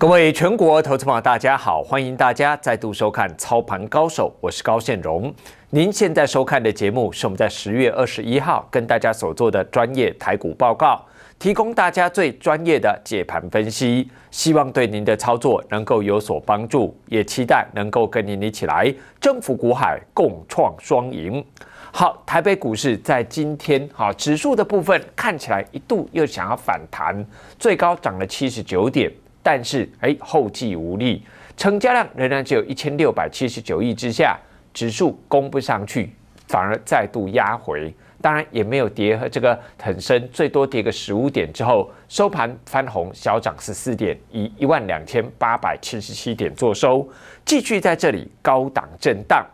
各位全国投资朋友，大家好！欢迎大家再度收看《操盘高手》，我是高现荣。您现在收看的节目是我们在十月二十一号跟大家所做的专业台股报告，提供大家最专业的解盘分析，希望对您的操作能够有所帮助，也期待能够跟您一起来征服股海，共创双赢。好，台北股市在今天好指数的部分看起来一度又想要反弹，最高涨了七十九点。但是，哎，后继无力，成交量仍然只有一千六百七十九亿之下，指数攻不上去，反而再度压回。当然，也没有跌和这个很深，最多跌个十五点之后，收盘翻红，小涨十四点，以一万两千八百七十七点做收，继续在这里高档震荡。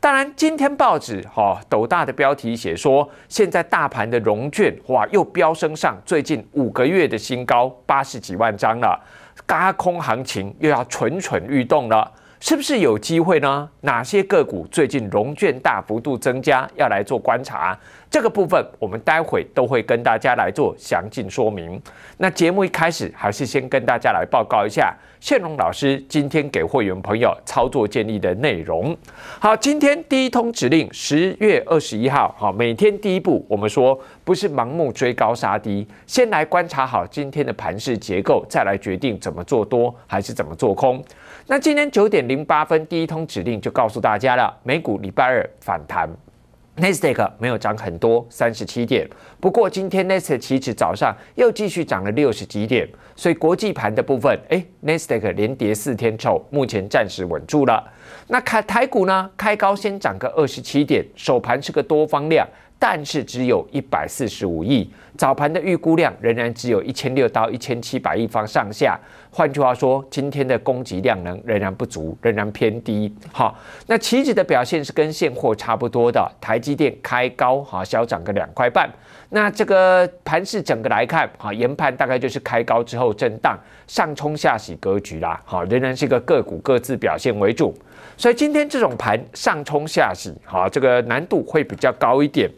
当然，今天报纸哈斗大的标题写说，现在大盘的融券哇又飙升上最近五个月的新高，八十几万张了。轧空行情又要蠢蠢欲动了，是不是有机会呢？哪些个股最近融券大幅度增加，要来做观察？这个部分我们待会都会跟大家来做详尽说明。那节目一开始还是先跟大家来报告一下。谢龙老师今天给会员朋友操作建议的内容。好，今天第一通指令十月二十一号。好，每天第一步，我们说不是盲目追高杀低，先来观察好今天的盘势结构，再来决定怎么做多还是怎么做空。那今天九点零八分第一通指令就告诉大家了，美股礼拜二反弹。Nestec 没有涨很多，三十七点。不过今天 Nestec 起始早上又继续涨了六十几点，所以国际盘的部分，哎，Nestec 连跌四天后，目前暂时稳住了。那台台股呢？开高先涨个二十七点，首盘是个多方量，但是只有一百四十五亿。早盘的预估量仍然只有一千六到一千七百亿方上下，换句话说，今天的供给量能仍然不足，仍然偏低。好，那期指的表现是跟现货差不多的，台积电开高，好，小涨个两块半。那这个盘市整个来看，哈，研判大概就是开高之后震荡上冲下洗格局啦。好，仍然是一个个股各自表现为主，所以今天这种盘上冲下洗，好，这个难度会比较高一点。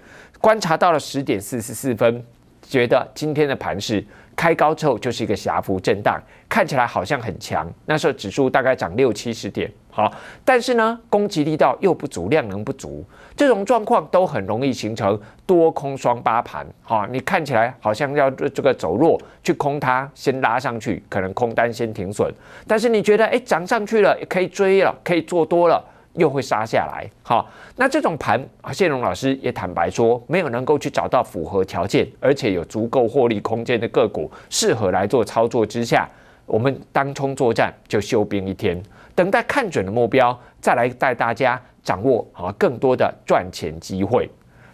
观察到了十点四十四分。觉得今天的盘市开高之后就是一个狭幅震荡，看起来好像很强，那时候指数大概涨六七十点，好，但是呢，攻击力道又不足，量能不足，这种状况都很容易形成多空双八盘，哈，你看起来好像要这个走弱去空它，先拉上去，可能空单先停损，但是你觉得哎，涨上去了可以追了，可以做多了。又会杀下来，好，那这种盘啊，谢荣老师也坦白说，没有能够去找到符合条件，而且有足够获利空间的个股，适合来做操作之下，我们当冲作战就休兵一天，等待看准的目标，再来带大家掌握啊更多的赚钱机会。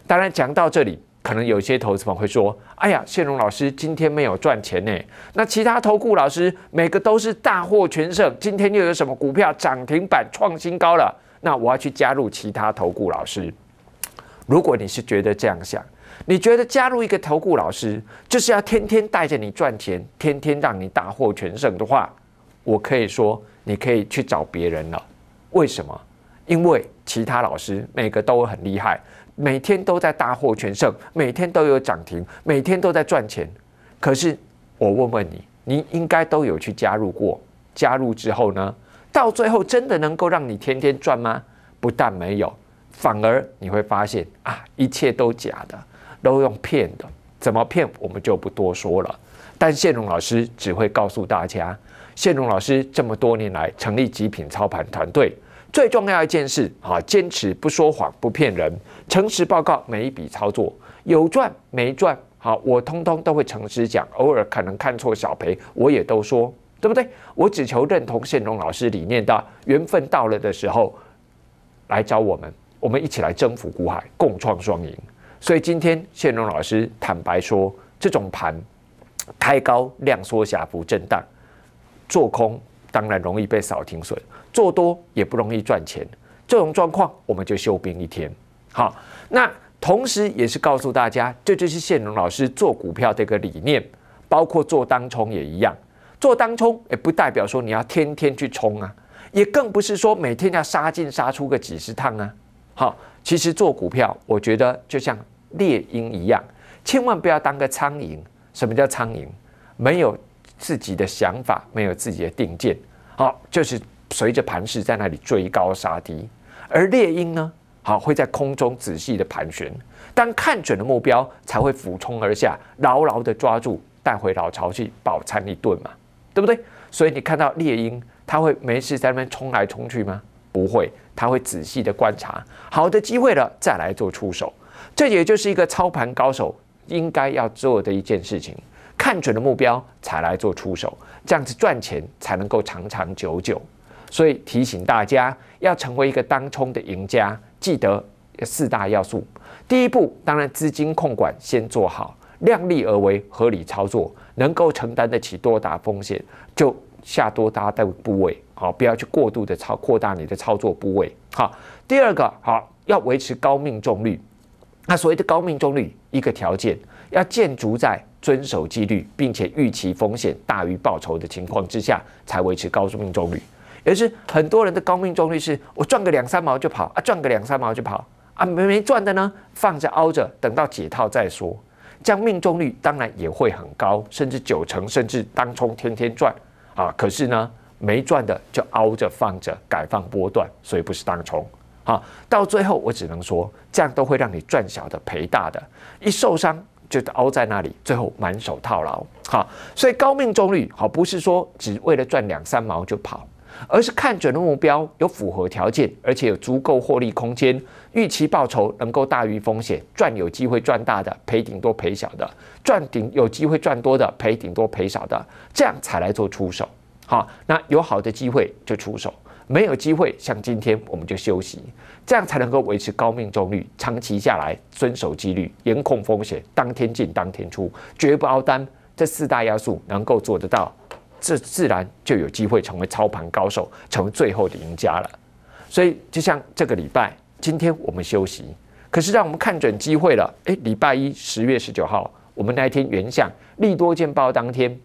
当然讲到这里，可能有些投资友会说，哎呀，谢荣老师今天没有赚钱呢，那其他投顾老师每个都是大获全胜，今天又有什么股票涨停板创新高了？那我要去加入其他投顾老师。如果你是觉得这样想，你觉得加入一个投顾老师就是要天天带着你赚钱，天天让你大获全胜的话，我可以说你可以去找别人了。为什么？因为其他老师每个都很厉害，每天都在大获全胜，每天都有涨停，每天都在赚钱。可是我问问你，你应该都有去加入过，加入之后呢？到最后真的能够让你天天赚吗？不但没有，反而你会发现啊，一切都假的，都用骗的。怎么骗，我们就不多说了。但谢荣老师只会告诉大家，谢荣老师这么多年来成立极品操盘团队，最重要一件事啊，坚持不说谎不骗人，诚实报告每一笔操作有赚没赚，好，我通通都会诚实讲。偶尔可能看错小赔，我也都说。对不对？我只求认同宪荣老师理念的缘分到了的时候来找我们，我们一起来征服股海，共创双赢。所以今天宪荣老师坦白说，这种盘开高量缩下幅震荡，做空当然容易被扫停损，做多也不容易赚钱。这种状况我们就休兵一天。好，那同时也是告诉大家，这就是宪荣老师做股票的一个理念，包括做当冲也一样。做当冲也不代表说你要天天去冲啊，也更不是说每天要杀进杀出个几十趟啊。好，其实做股票，我觉得就像猎鹰一样，千万不要当个苍蝇。什么叫苍蝇？没有自己的想法，没有自己的定见，好，就是随着盘势在那里追高杀低。而猎鹰呢，好会在空中仔细的盘旋，当看准了目标才会俯冲而下，牢牢的抓住带回老巢去饱餐一顿嘛。对不对？所以你看到猎鹰，他会没事在那边冲来冲去吗？不会，他会仔细的观察，好的机会了再来做出手。这也就是一个操盘高手应该要做的一件事情，看准了目标才来做出手，这样子赚钱才能够长长久久。所以提醒大家，要成为一个当冲的赢家，记得四大要素。第一步，当然资金控管先做好。量力而为，合理操作，能够承担得起多大风险就下多大的部位，好，不要去过度的操扩大你的操作部位。好，第二个好，要维持高命中率。那所谓的高命中率，一个条件要建筑在遵守纪律，并且预期风险大于报酬的情况之下，才维持高命中率。也是很多人的高命中率是，我赚个两三毛就跑啊，赚个两三毛就跑啊，没没赚的呢，放着凹着，等到解套再说。这样命中率当然也会很高，甚至九成，甚至当冲天天赚啊！可是呢，没赚的就凹着放着，改放波段，所以不是当冲啊！到最后我只能说，这样都会让你赚小的赔大的，一受伤就凹在那里，最后满手套牢。好，所以高命中率好，不是说只为了赚两三毛就跑。而是看准了目标有符合条件，而且有足够获利空间，预期报酬能够大于风险，赚有机会赚大的，赔顶多赔小的；赚顶有机会赚多的，赔顶多赔少的，这样才来做出手。好，那有好的机会就出手，没有机会像今天我们就休息，这样才能够维持高命中率。长期下来，遵守纪律，严控风险，当天进当天出，绝不熬单，这四大要素能够做得到。这自然就有机会成为操盘高手，成为最后的赢家了。所以，就像这个礼拜，今天我们休息，可是让我们看准机会了。诶，礼拜一，十月十九号，我们那一天原想利多见报当天，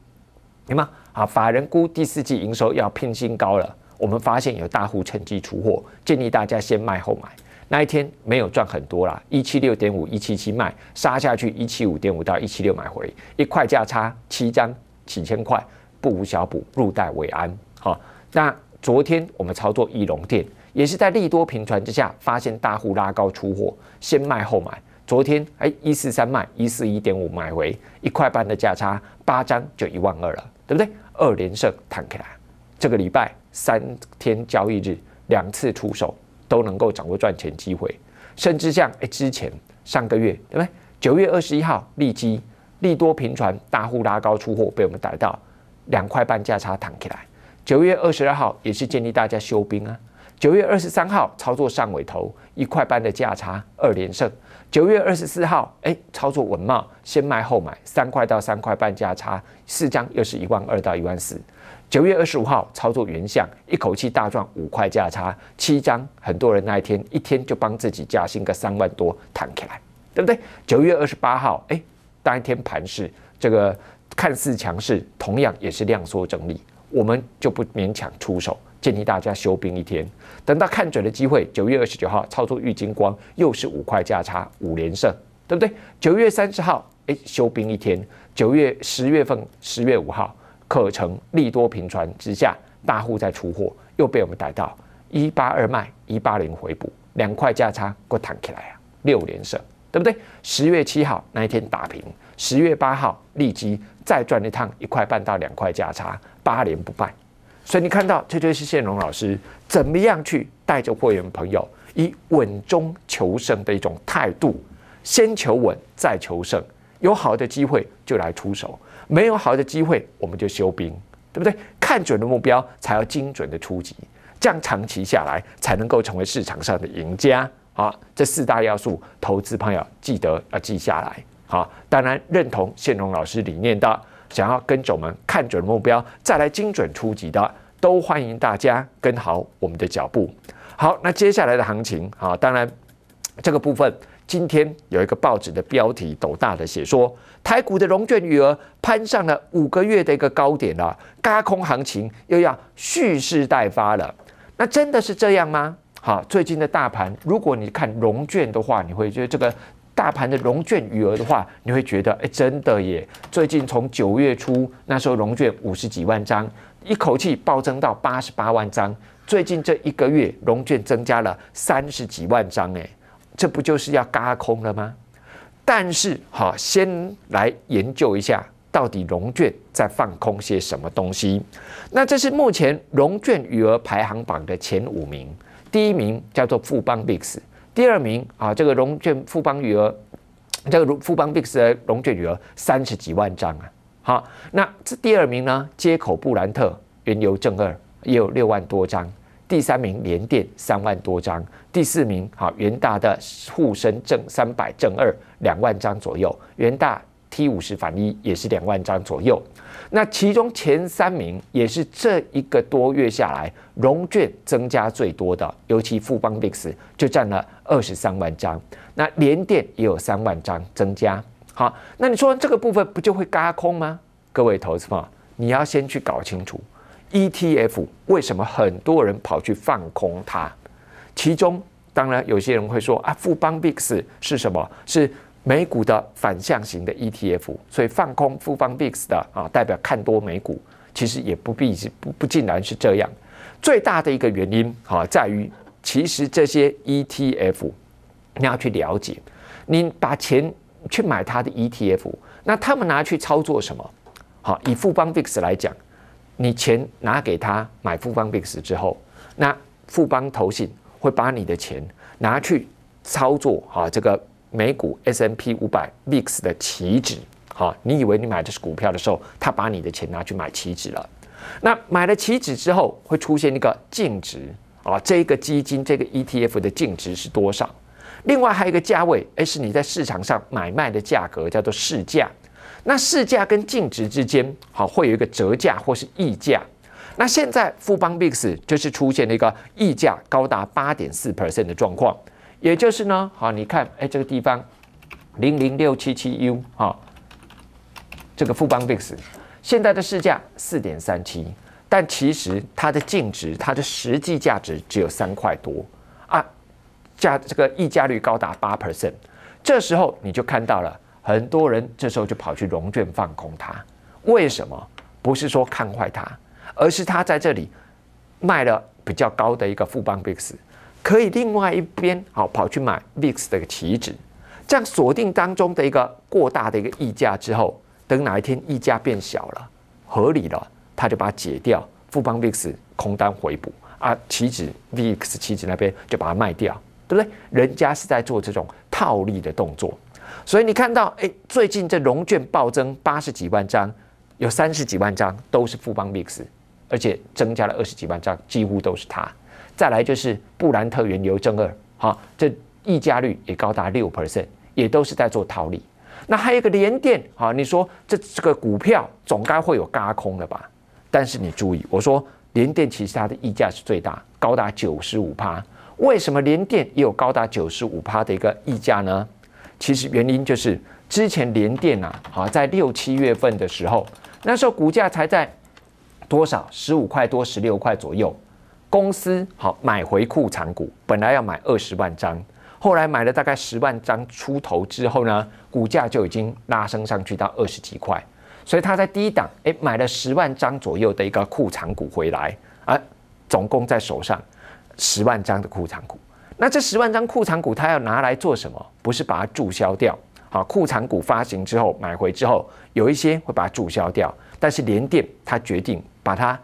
明白？啊，法人估第四季营收要偏新高了，我们发现有大户趁机出货，建议大家先卖后买。那一天没有赚很多啦，一七六点五一七七卖杀下去，一七五点五到一七六买回一块价差七张几千块。不无小补，入袋为安。好，那昨天我们操作翼龙店，也是在利多平传之下，发现大户拉高出货，先卖后买。昨天哎，一四三卖，一四一点五买回，一块半的价差，八张就一万二了，对不对？二连胜坦克来。这个礼拜三天交易日，两次出手都能够掌握赚钱机会，甚至像哎之前上个月对不对？九月二十一号利基利多平传，大户拉高出货被我们逮到。两块半价差，躺起来。九月二十二号也是建议大家休兵啊。九月二十三号操作上尾头，一块半的价差，二连胜。九月二十四号，哎，操作稳帽，先卖后买，三块到三块半价差，四张又是一万二到一万四。九月二十五号操作原相，一口气大赚五块价差，七张，很多人那一天一天就帮自己加薪个三万多，躺起来，对不对？九月二十八号，哎，当一天盘市这个。看似强势，同样也是量缩整理，我们就不勉强出手，建议大家休兵一天，等到看准的机会，九月二十九号操作玉金光，又是五块价差五连胜，对不对？九月三十号，哎，休兵一天，九月十月份十月五号，可成利多平传之下，大户在出货，又被我们逮到一八二卖一八零回补两块价差，给我弹起来啊，六连胜，对不对？十月七号那一天打平，十月八号立即。再赚一趟一块半到两块价差，八年不败。所以你看到这就是谢龙老师怎么样去带着会员朋友，以稳中求胜的一种态度，先求稳再求胜。有好的机会就来出手，没有好的机会我们就休兵，对不对？看准的目标才要精准的出击，这样长期下来才能够成为市场上的赢家啊！这四大要素，投资朋友记得要记下来。好，当然认同宪荣老师理念的，想要跟着我们看准目标，再来精准出击的，都欢迎大家跟好我们的脚步。好，那接下来的行情，好，当然这个部分今天有一个报纸的标题斗大的写说，台股的融券余额攀上了五个月的一个高点了，高空行情又要蓄势待发了。那真的是这样吗？好，最近的大盘，如果你看融券的话，你会觉得这个。大盘的融券余额的话，你会觉得，哎，真的耶！最近从九月初那时候融券五十几万张，一口气暴增到八十八万张。最近这一个月融券增加了三十几万张，哎，这不就是要嘎空了吗？但是，好，先来研究一下到底融券在放空些什么东西。那这是目前融券余额排行榜的前五名，第一名叫做富邦 Bix。第二名啊，这个融券富邦余额，这个富邦 Bix 的融券余额三十几万张啊。好，那这第二名呢，接口布兰特原油正二也有六万多张。第三名联电三万多张，第四名好元大的沪深正三百正二两万张左右。元大。T 五十反一也是两万张左右，那其中前三名也是这一个多月下来融券增加最多的，尤其富邦 VIX 就占了二十三万张，那联电也有三万张增加。好，那你说这个部分不就会嘎空吗？各位投资方，你要先去搞清楚 ETF 为什么很多人跑去放空它。其中当然有些人会说啊，富邦 VIX 是什么？是美股的反向型的 ETF，所以放空富邦 VIX 的啊，代表看多美股，其实也不必不不尽然是这样。最大的一个原因啊，在于其实这些 ETF，你要去了解，你把钱去买它的 ETF，那他们拿去操作什么？好，以富邦 VIX 来讲，你钱拿给他买富邦 VIX 之后，那富邦投信会把你的钱拿去操作啊，这个。美股 S M P 五百 VIX 的期指，好，你以为你买的是股票的时候，他把你的钱拿去买期指了。那买了期指之后，会出现一个净值啊，这一个基金这个 E T F 的净值是多少？另外还有一个价位，哎，是你在市场上买卖的价格，叫做市价。那市价跟净值之间，好，会有一个折价或是溢价。那现在富邦 VIX 就是出现了一个溢价高达八点四 percent 的状况。也就是呢，好，你看，哎，这个地方零零六七七 U 哈，这个富邦 Bix，现在的市价四点三七，但其实它的净值、它的实际价值只有三块多啊，价这个溢价率高达八 percent，这时候你就看到了，很多人这时候就跑去融券放空它，为什么？不是说看坏它，而是它在这里卖了比较高的一个富邦 Bix。可以另外一边好跑去买 VIX 的期指，这样锁定当中的一个过大的一个溢价之后，等哪一天溢价变小了，合理了，他就把它解掉，富邦 VIX 空单回补啊，期指 VIX 期指那边就把它卖掉，对不对？人家是在做这种套利的动作，所以你看到哎，最近这融券暴增八十几万张，有三十几万张都是富邦 VIX，而且增加了二十几万张，几乎都是它。再来就是布兰特原油正二，哈，这溢价率也高达六 percent，也都是在做套利。那还有一个联电，哈，你说这这个股票总该会有嘎空了吧？但是你注意，我说联电其实它的溢价是最大，高达九十五趴。为什么联电也有高达九十五趴的一个溢价呢？其实原因就是之前联电啊，哈，在六七月份的时候，那时候股价才在多少？十五块多、十六块左右。公司好买回库藏股，本来要买二十万张，后来买了大概十万张出头之后呢，股价就已经拉升上去到二十几块，所以他在低档哎买了十万张左右的一个库藏股回来，哎，总共在手上十万张的库藏股。那这十万张库藏股他要拿来做什么？不是把它注销掉？好，库藏股发行之后买回之后，有一些会把它注销掉，但是联电他决定把它。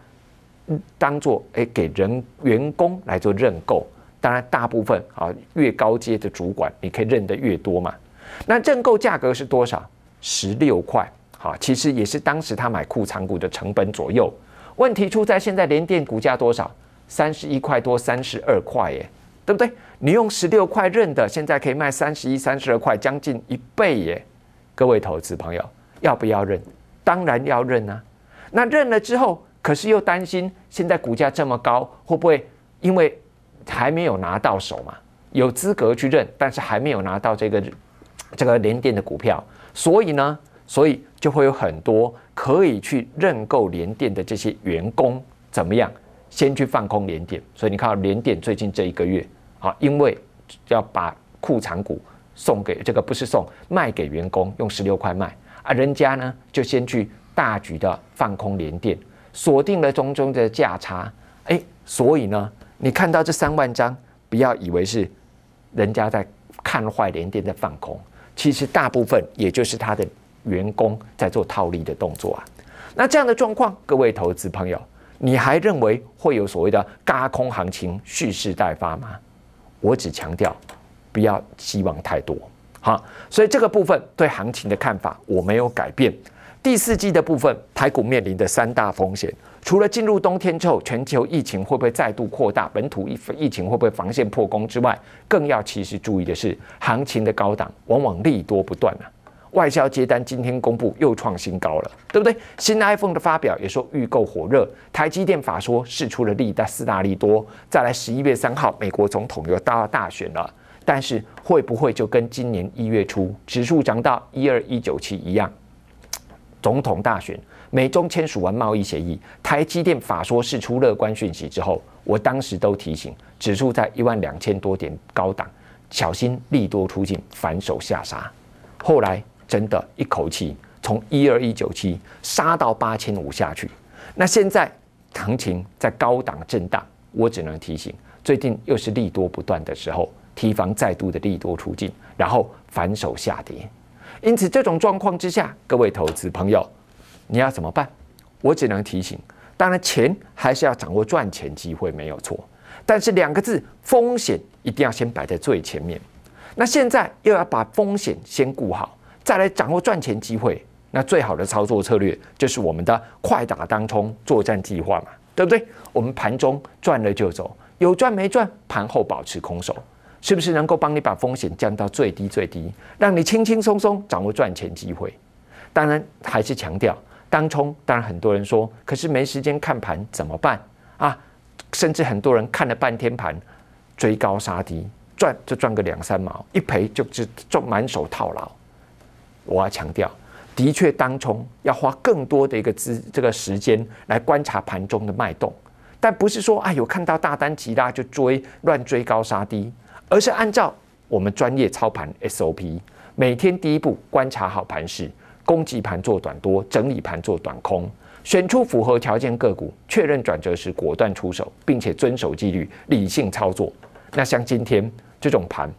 当做诶给人员工来做认购，当然大部分啊，越高阶的主管你可以认的越多嘛。那认购价格是多少？十六块，好，其实也是当时他买库藏股的成本左右。问题出在现在联电股价多少？三十一块多，三十二块耶，对不对？你用十六块认的，现在可以卖三十一、三十二块，将近一倍耶。各位投资朋友，要不要认？当然要认啊。那认了之后。可是又担心，现在股价这么高，会不会因为还没有拿到手嘛？有资格去认，但是还没有拿到这个这个联电的股票，所以呢，所以就会有很多可以去认购联电的这些员工，怎么样先去放空联电？所以你看到联电最近这一个月啊，因为要把库藏股送给这个不是送卖给员工，用十六块卖啊，人家呢就先去大举的放空联电。锁定了中中的价差，哎，所以呢，你看到这三万张，不要以为是人家在看坏连电在放空，其实大部分也就是他的员工在做套利的动作啊。那这样的状况，各位投资朋友，你还认为会有所谓的嘎空行情蓄势待发吗？我只强调，不要希望太多，好，所以这个部分对行情的看法，我没有改变。第四季的部分，台股面临的三大风险，除了进入冬天之后，全球疫情会不会再度扩大，本土疫疫情会不会防线破功之外，更要其实注意的是，行情的高档往往利多不断啊。外销接单今天公布又创新高了，对不对？新 iPhone 的发表也说预购火热，台积电法说释出了利大四大利多，再来十一月三号美国总统又到大选了，但是会不会就跟今年一月初指数涨到一二一九七一样？总统大选，美中签署完贸易协议，台积电法说释出乐观讯息之后，我当时都提醒指数在一万两千多点高档，小心利多出尽，反手下杀。后来真的一口气从一二一九七杀到八千五下去。那现在行情在高档震荡，我只能提醒，最近又是利多不断的时候，提防再度的利多出尽，然后反手下跌。因此，这种状况之下，各位投资朋友，你要怎么办？我只能提醒，当然钱还是要掌握赚钱机会没有错，但是两个字，风险一定要先摆在最前面。那现在又要把风险先顾好，再来掌握赚钱机会，那最好的操作策略就是我们的快打当冲作战计划嘛，对不对？我们盘中赚了就走，有赚没赚，盘后保持空手。是不是能够帮你把风险降到最低最低，让你轻轻松松掌握赚钱机会？当然还是强调，当冲当然很多人说，可是没时间看盘怎么办啊？甚至很多人看了半天盘，追高杀低，赚就赚个两三毛，一赔就只赚满手套牢。我要强调，的确当冲要花更多的一个资这个时间来观察盘中的脉动，但不是说啊有看到大单急拉就追乱追高杀低。而是按照我们专业操盘 SOP，每天第一步观察好盘势，攻击盘做短多，整理盘做短空，选出符合条件个股，确认转折时果断出手，并且遵守纪律，理性操作。那像今天这种盘，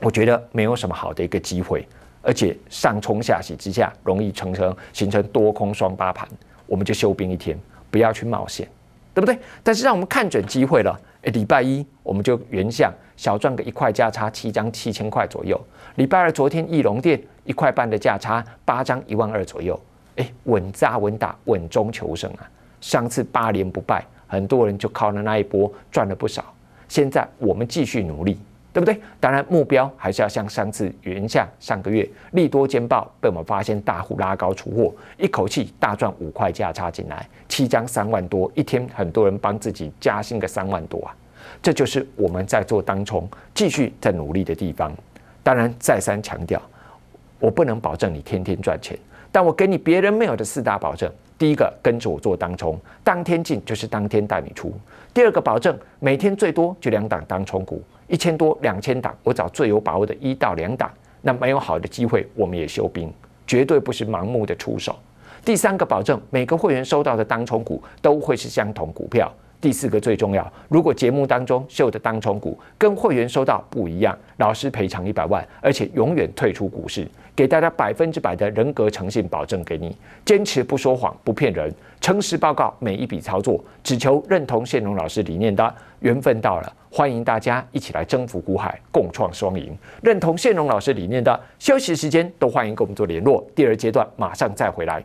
我觉得没有什么好的一个机会，而且上冲下洗之下，容易成成形成多空双八盘，我们就休兵一天，不要去冒险，对不对？但是让我们看准机会了，诶，礼拜一我们就原样。小赚个一块价差，七张七千块左右。礼拜二昨天翼龙店一块半的价差，八张一万二左右。哎，稳扎稳打，稳中求胜啊！上次八连不败，很多人就靠了那一波赚了不少。现在我们继续努力，对不对？当然目标还是要像上次原向上个月利多兼报被我们发现大户拉高出货，一口气大赚五块价差进来，七张三万多，一天很多人帮自己加薪个三万多啊！这就是我们在做当冲，继续在努力的地方。当然，再三强调，我不能保证你天天赚钱，但我给你别人没有的四大保证。第一个，跟着我做当冲，当天进就是当天带你出。第二个保证，每天最多就两档当冲股，一千多、两千档，我找最有把握的一到两档。那没有好的机会，我们也休兵，绝对不是盲目的出手。第三个保证，每个会员收到的当冲股都会是相同股票。第四个最重要，如果节目当中秀的当冲股跟会员收到不一样，老师赔偿一百万，而且永远退出股市，给大家百分之百的人格诚信保证给你，坚持不说谎不骗人，诚实报告每一笔操作，只求认同谢龙老师理念的缘分到了，欢迎大家一起来征服股海，共创双赢。认同谢龙老师理念的，休息时间都欢迎跟我们做联络。第二阶段马上再回来。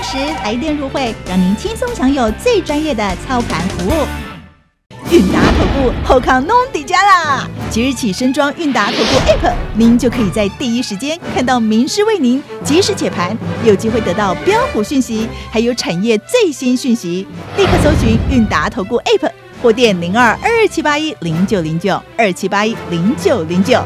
时来电入会，让您轻松享有最专业的操盘服务。韵达投顾，后康弄底家啦！即日起升装韵达投顾 app，您就可以在第一时间看到名师为您及时解盘，有机会得到标普讯息，还有产业最新讯息。立刻搜寻韵达投顾 app，或电零二二七八一零九零九二七八一零九零九。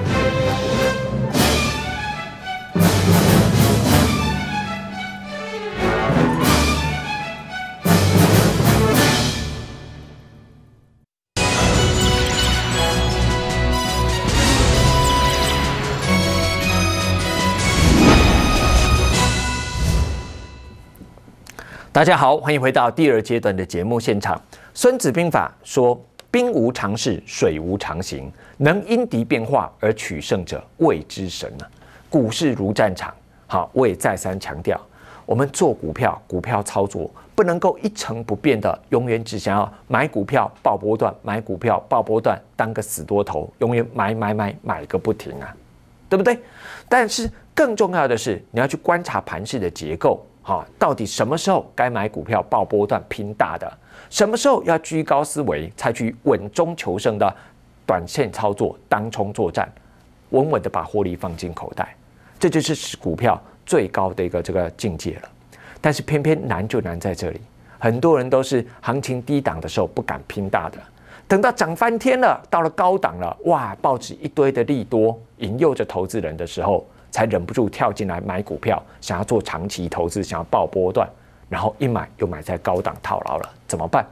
大家好，欢迎回到第二阶段的节目现场。孙子兵法说：“兵无常势，水无常形，能因敌变化而取胜者，谓之神啊。”股市如战场，好，我也再三强调，我们做股票，股票操作不能够一成不变的，永远只想要买股票爆波段，买股票爆波段，当个死多头，永远买买买买个不停啊，对不对？但是更重要的是，你要去观察盘势的结构。啊，到底什么时候该买股票爆波段拼大的？什么时候要居高思维，采取稳中求胜的短线操作，当冲作战，稳稳的把获利放进口袋？这就是股票最高的一个这个境界了。但是偏偏难就难在这里，很多人都是行情低档的时候不敢拼大的，等到涨翻天了，到了高档了，哇，报纸一堆的利多引诱着投资人的时候。才忍不住跳进来买股票，想要做长期投资，想要报波段，然后一买又买在高档套牢了，怎么办？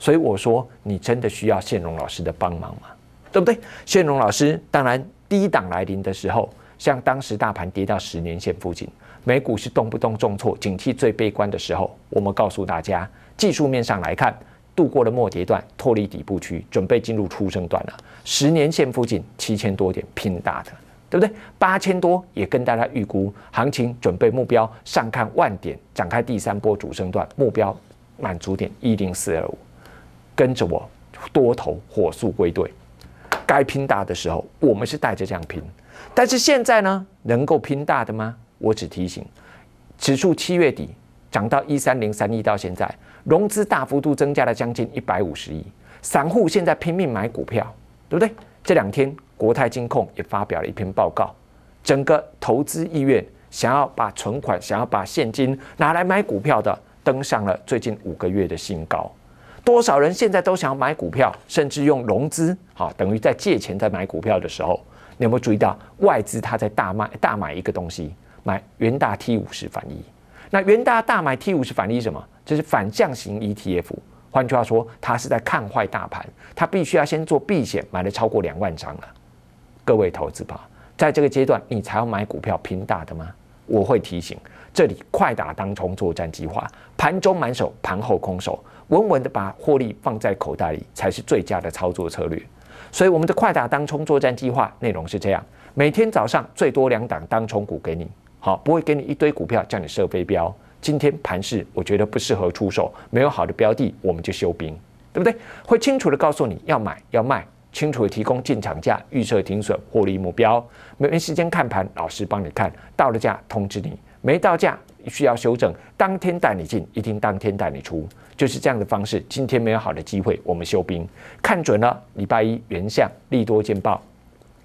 所以我说，你真的需要谢荣老师的帮忙吗？对不对？谢荣老师，当然低档来临的时候，像当时大盘跌到十年线附近，美股是动不动重挫，警惕最悲观的时候。我们告诉大家，技术面上来看，度过了末跌段，脱离底部区，准备进入出生段了。十年线附近七千多点，拼大的。对不对？八千多也跟大家预估行情，准备目标上看万点，展开第三波主升段目标满足点一零四二五，跟着我多头火速归队，该拼大的时候我们是带着这样拼，但是现在呢，能够拼大的吗？我只提醒，指数七月底涨到一三零三亿，到现在融资大幅度增加了将近一百五十亿，散户现在拼命买股票，对不对？这两天。国泰金控也发表了一篇报告，整个投资意愿想要把存款、想要把现金拿来买股票的，登上了最近五个月的新高。多少人现在都想要买股票，甚至用融资，好等于在借钱在买股票的时候，你有没有注意到外资他在大卖大买一个东西，买元大 T 五十反一。那元大大买 T 五十反一什么？就是反降型 ETF。换句话说，他是在看坏大盘，他必须要先做避险，买了超过两万张了。各位投资吧，在这个阶段，你才要买股票拼大的吗？我会提醒，这里快打当冲作战计划，盘中满手，盘后空手，稳稳的把获利放在口袋里才是最佳的操作策略。所以，我们的快打当冲作战计划内容是这样：每天早上最多两档当冲股给你，好，不会给你一堆股票叫你设飞镖。今天盘市我觉得不适合出手，没有好的标的，我们就休兵，对不对？会清楚的告诉你要买要卖。清楚提供进场价、预测停损、获利目标。没没时间看盘，老师帮你看到了价通知你，没到价需要修整。当天带你进，一定当天带你出，就是这样的方式。今天没有好的机会，我们休兵。看准了，礼拜一原相利多见报，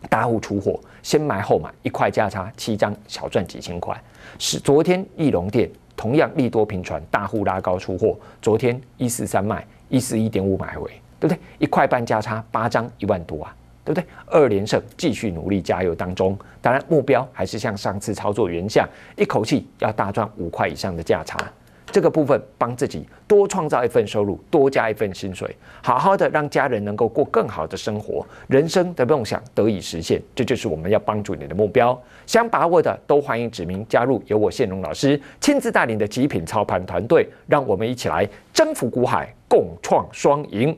大户出货，先买后买，一块价差七张，小赚几千块。是昨天翼龙店同样利多平传，大户拉高出货。昨天一四三卖，一四一点五买回。对不对？一块半价差，八张一万多啊，对不对？二连胜，继续努力加油当中。当然，目标还是像上次操作原价，一口气要大赚五块以上的价差，这个部分帮自己多创造一份收入，多加一份薪水，好好的让家人能够过更好的生活，人生的梦想得以实现。这就是我们要帮助你的目标。想把握的都欢迎指名加入，由我谢荣老师亲自带领的极品操盘团队，让我们一起来征服股海，共创双赢。